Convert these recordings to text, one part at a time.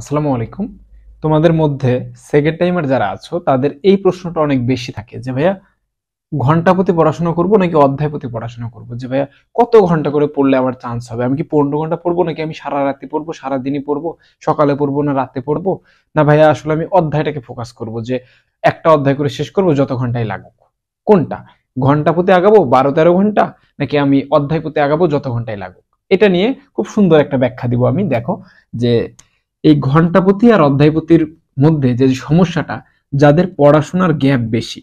আসসালামু আলাইকুম তোমাদের মধ্যে সেকেন্ড টাইমার যারা আছো তাদের এই প্রশ্নটা অনেক বেশি থাকে যে ভাইয়া ঘন্টা প্রতি পড়াশোনা করবো নাকি অধ্যায় প্রতি পড়াশোনা করবো যে ভাইয়া কত ঘন্টা করে পড়লে আমার চান্স হবে আমি কি পনেরো ঘন্টা পড়বো নাকি আমি সারা রাতে পড়বো সারা দিনই পড়বো সকালে পড়বো না রাতে পড়বো না ভাইয়া আসলে আমি অধ্যায়টাকে ফোকাস করব যে একটা অধ্যায় করে শেষ করব যত ঘন্টায় লাগুক কোনটা ঘন্টা প্রতি আগাবো বারো তেরো ঘন্টা নাকি আমি অধ্যায় প্রতি আগাবো যত ঘন্টায় লাগুক এটা নিয়ে খুব সুন্দর একটা ব্যাখ্যা দিব আমি দেখো যে এই ঘন্টাপতি আর অধ্যায়পতির মধ্যে যে সমস্যাটা যাদের পড়াশোনার গ্যাপ বেশি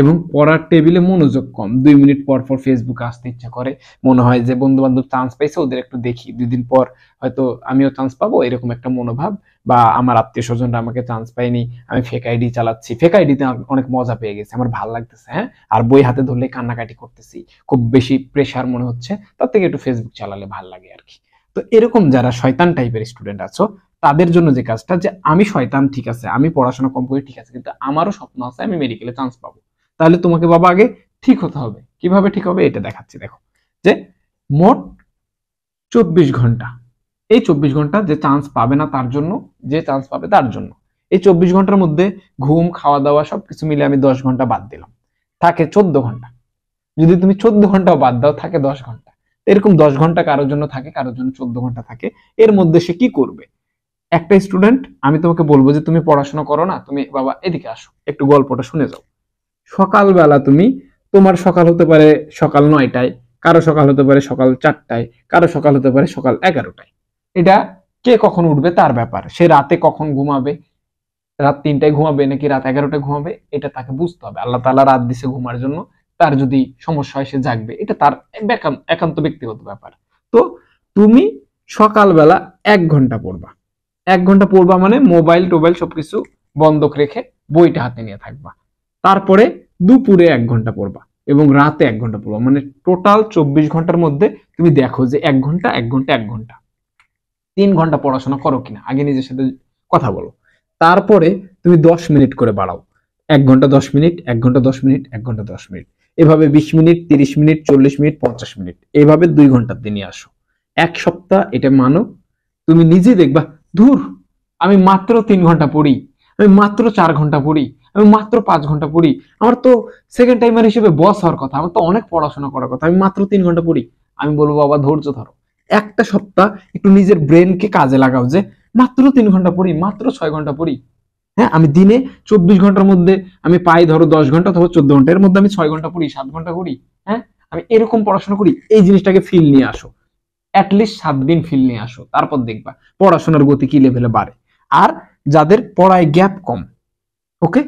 এবং পড়ার টেবিলে মনোযোগ কম দুই মিনিট পর পর ফেসবুকে আসতে ইচ্ছা করে মনে হয় যে বন্ধু বান্ধব চান্স পাইছে ওদের একটু দেখি দুদিন পর হয়তো আমিও চান্স পাবো এরকম একটা মনোভাব বা আমার আত্মীয় স্বজনরা আমাকে চান্স পাইনি আমি ফেক আইডি চালাচ্ছি ফেক আইডিতে অনেক মজা পেয়ে গেছে আমার ভালো লাগতেছে হ্যাঁ আর বই হাতে ধরলে কান্নাকাটি করতেছি খুব বেশি প্রেশার মনে হচ্ছে তার থেকে একটু ফেসবুক চালালে ভাল লাগে আর কি তো এরকম যারা শয়তান টাইপের স্টুডেন্ট আছো তাদের জন্য যে কাজটা যে আমি শয়তান ঠিক আছে আমি পড়াশোনা কম করে ঠিক আছে কিন্তু আমারও স্বপ্ন আছে আমি মেডিকেলে চান্স পাবো তাহলে তোমাকে বাবা আগে ঠিক হতে হবে কিভাবে ঠিক হবে এটা দেখাচ্ছি দেখো যে মোট চব্বিশ ঘন্টা এই চব্বিশ ঘন্টা যে চান্স পাবে না তার জন্য যে চান্স পাবে তার জন্য এই চব্বিশ ঘন্টার মধ্যে ঘুম খাওয়া দাওয়া সব কিছু মিলে আমি দশ ঘন্টা বাদ দিলাম থাকে চোদ্দ ঘন্টা যদি তুমি চোদ্দ ঘন্টাও বাদ দাও থাকে দশ ঘন্টা এরকম দশ ঘন্টা কারোর জন্য থাকে কারোর জন্য চোদ্দ ঘন্টা থাকে এর মধ্যে সে কি করবে একটা স্টুডেন্ট আমি তোমাকে বলবো যে তুমি পড়াশোনা করো না তুমি বাবা এদিকে আসো একটু গল্পটা শুনে যাও সকালবেলা তুমি তোমার সকাল হতে পারে সকাল নয়টায় কারো সকাল হতে পারে সকাল চারটায় কারো সকাল হতে পারে সকাল এগারোটায় এটা কে কখন উঠবে তার ব্যাপার সে রাতে কখন ঘুমাবে রাত তিনটায় ঘুমাবে নাকি রাত এগারোটায় ঘুমাবে এটা তাকে বুঝতে হবে আল্লাহ তালা রাত দিছে ঘুমার জন্য তার যদি সমস্যা হয় সে জাগবে এটা তার একান্ত ব্যক্তিগত ব্যাপার তো তুমি সকালবেলা এক ঘন্টা পড়বা এক ঘন্টা পড়বা মানে মোবাইল টোবাইল সবকিছু বন্ধক রেখে বইটা হাতে নিয়ে থাকবা তারপরে দুপুরে এক ঘন্টা পড়বা এবং রাতে এক ঘন্টা পড়বা মানে টোটাল চব্বিশ ঘন্টার মধ্যে তুমি দেখো যে এক ঘন্টা এক ঘন্টা এক ঘন্টা তিন ঘন্টা পড়াশোনা করো কিনা আগে নিজের সাথে কথা বলো তারপরে তুমি দশ মিনিট করে বাড়াও এক ঘন্টা দশ মিনিট এক ঘন্টা দশ মিনিট এক ঘন্টা দশ মিনিট এভাবে বিশ মিনিট তিরিশ মিনিট চল্লিশ মিনিট পঞ্চাশ মিনিট এভাবে দুই ঘন্টার দিনে আসো এক সপ্তাহ এটা মানো তুমি নিজে দেখবা ধুর আমি মাত্র তিন ঘন্টা পড়ি আমি মাত্র চার ঘন্টা পড়ি আমি মাত্র পাঁচ ঘন্টা পড়ি আমার তো সেকেন্ড টাইমার হিসেবে বস হওয়ার কথা আমার তো অনেক পড়াশোনা করার কথা আমি মাত্র তিন ঘন্টা পড়ি আমি বলবো বাবা ধৈর্য ধরো একটা সপ্তাহ একটু নিজের ব্রেনকে কাজে লাগাও যে মাত্র তিন ঘন্টা পড়ি মাত্র ছয় ঘন্টা পড়ি হ্যাঁ আমি দিনে চব্বিশ ঘন্টার মধ্যে আমি পাই ধরো দশ ঘন্টা অথবা চোদ্দ ঘন্টা এর মধ্যে আমি ছয় ঘন্টা পড়ি সাত ঘন্টা পড়ি হ্যাঁ আমি এরকম পড়াশোনা করি এই জিনিসটাকে ফিল নিয়ে আসো অ্যাটলিস্ট সাত দিন ফিল নিয়ে আসো তারপর দেখবা পড়াশোনার গতি কি লেভেলে বাড়ে আর যাদের পড়ায় গ্যাপ কম ওকে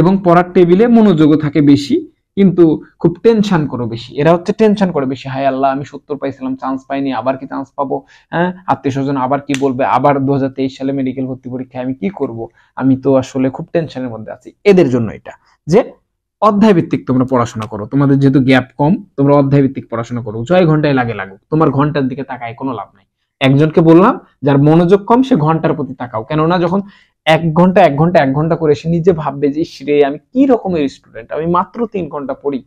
এবং পড়ার টেবিলে মনোযোগও থাকে বেশি কিন্তু খুব টেনশন করো বেশি এরা হচ্ছে টেনশন করে বেশি হাই আল্লাহ আমি সত্তর পাইছিলাম চান্স পাইনি আবার কি চান্স পাবো হ্যাঁ আত্মীয় স্বজন আবার কি বলবে আবার দু সালে মেডিকেল ভর্তি পরীক্ষায় আমি কি করব আমি তো আসলে খুব টেনশনের মধ্যে আছি এদের জন্য এটা যে অধ্যায় ভিত্তিক তোমরা পড়াশোনা করো তোমাদের যেহেতু গ্যাপ কম তোমরা অধ্যায় ভিত্তিক পড়াশোনা করো ছয় ঘন্টায় লাগে লাগুক তোমার ঘন্টার দিকে তাকায় কোনো লাভ নাই একজনকে বললাম যার মনোযোগ কম সে ঘন্টার প্রতি তাকাও কেননা যখন এক ঘন্টা এক ঘন্টা এক ঘন্টা করে সে নিজে ভাববে যে রে আমি কি রকমের স্টুডেন্ট আমি মাত্র তিন ঘন্টা পড়ি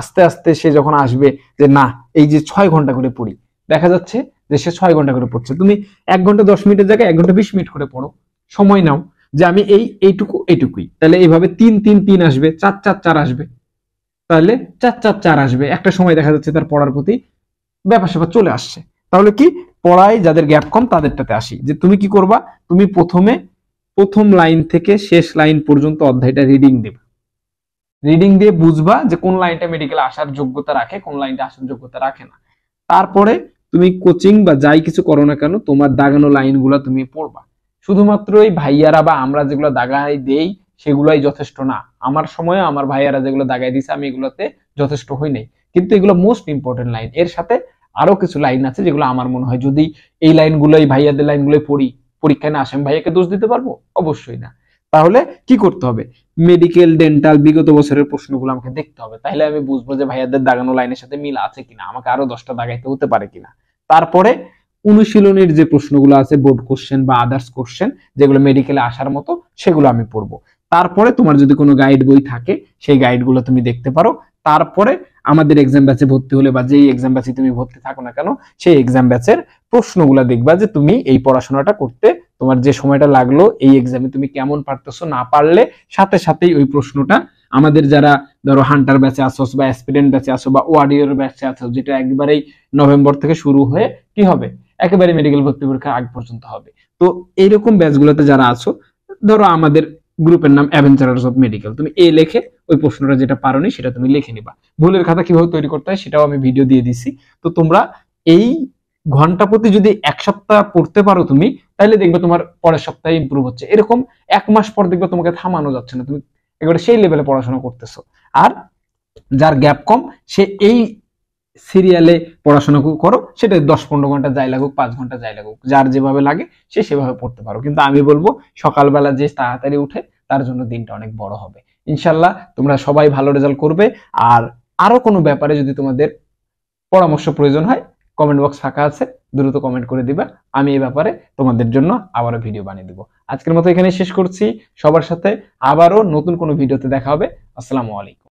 আস্তে আস্তে সে যখন আসবে যে না এই যে ছয় ঘন্টা করে পড়ি দেখা যাচ্ছে যে সে ছয় ঘন্টা করে পড়ছে তুমি এক ঘন্টা দশ মিনিটের জায়গায় এক ঘন্টা বিশ মিনিট করে পড়ো সময় নাও যে আমি এই এইটুকু এইটুকুই তাহলে এইভাবে তিন তিন তিন আসবে চার চার চার আসবে তাহলে চার চার চার আসবে একটা সময় দেখা যাচ্ছে তার পড়ার প্রতি ব্যাপার স্যাপার চলে আসছে তাহলে কি পড়ায় যাদের গ্যাপ কম তাদেরটাতে আসি যে তুমি কি করবা তুমি প্রথমে প্রথম লাইন থেকে শেষ লাইন পর্যন্ত অধ্যায়টা রিডিং দেবে রিডিং দিয়ে বুঝবা যে কোন লাইনটা মেডিকেল আসার যোগ্যতা রাখে কোন লাইনটা আসার যোগ্যতা রাখে না তারপরে তুমি কোচিং বা যাই কিছু করো না কেন তোমার দাগানো লাইনগুলো তুমি পড়বা শুধুমাত্রই ভাইয়ারা বা আমরা যেগুলো দাগাই দেই সেগুলাই যথেষ্ট না আমার সময় আমার ভাইয়ারা যেগুলো দাগাই দিছে আমি এগুলোতে যথেষ্ট হই নাই কিন্তু এগুলো মোস্ট ইম্পর্টেন্ট লাইন এর সাথে আরো কিছু লাইন আছে যেগুলো আমার মনে হয় যদি এই লাইনগুলোই ভাইয়াদের লাইনগুলো পড়ি পরীক্ষায় না আসেন ভাইয়াকে দোষ দিতে পারবো অবশ্যই না তাহলে কি করতে হবে মেডিকেল ডেন্টাল বিগত বছরের প্রশ্নগুলো আমাকে দেখতে হবে তাহলে আমি বুঝবো যে ভাইয়াদের দাগানো লাইনের সাথে মিল আছে কিনা আমাকে আরো দশটা দাগাইতে হতে পারে কিনা তারপরে অনুশীলনের যে প্রশ্নগুলো আছে বোর্ড কোশ্চেন বা আদার্স কোশ্চেন যেগুলো মেডিকেলে আসার মতো সেগুলো আমি পড়ব তারপরে তোমার যদি কোনো গাইড বই থাকে সেই গাইডগুলো তুমি দেখতে পারো তারপরে আমাদের এক্সাম ব্যাচে ভর্তি হলে বা যেই এক্সাম ব্যাচে তুমি ভর্তি থাকো না কেন সেই এক্সাম ব্যাচের প্রশ্নগুলো দেখবা যে তুমি এই পড়াশোনাটা করতে তোমার যে সময়টা লাগলো এই এক্সামে তুমি কেমন পারতেছ না পারলে সাথে সাথেই ওই প্রশ্নটা আমাদের যারা ধরো হান্টার ব্যাচে আসো বা অ্যাসপিডেন্ট ব্যাচে আসো বা ওয়ারিয়র ব্যাচে আসো যেটা একবারেই নভেম্বর থেকে শুরু হয়ে কি হবে একেবারে মেডিকেল ভর্তি পরীক্ষা আগ পর্যন্ত হবে তো এইরকম ব্যাচগুলোতে যারা আছো ধরো আমাদের গ্রুপের নাম অ্যাভেঞ্চারার্স অফ মেডিকেল তুমি এ লেখে ওই প্রশ্নটা যেটা পারোনি সেটা তুমি লিখে নিবা ভুলের খাতা কিভাবে তৈরি করতে হয় সেটাও আমি ভিডিও দিয়ে দিছি তো তোমরা এই ঘন্টা প্রতি যদি এক সপ্তাহ পড়তে পারো তুমি তাহলে দেখবে তোমার পরের সপ্তাহে ইম্প্রুভ হচ্ছে এরকম এক মাস পর দেখবে তোমাকে থামানো যাচ্ছে না তুমি একেবারে সেই লেভেলে পড়াশোনা করতেছো আর যার গ্যাপ কম সে এই সিরিয়ালে পড়াশোনা করো সেটা দশ পনেরো ঘন্টা যাই লাগুক পাঁচ ঘন্টা যাই লাগুক যার যেভাবে লাগে সে সেভাবে পড়তে পারো কিন্তু আমি বলবো সকালবেলা যে তাড়াতাড়ি উঠে তার জন্য দিনটা অনেক বড় হবে ইনশাল্লাহ তোমরা সবাই ভালো রেজাল্ট করবে আর আরও কোনো ব্যাপারে যদি তোমাদের পরামর্শ প্রয়োজন হয় কমেন্ট বক্স ফাঁকা আছে দ্রুত কমেন্ট করে দিবা আমি এই ব্যাপারে তোমাদের জন্য আবারও ভিডিও বানিয়ে দেবো আজকের মতো এখানে শেষ করছি সবার সাথে আবারও নতুন কোনো ভিডিওতে দেখা হবে আসসালামু আলাইকুম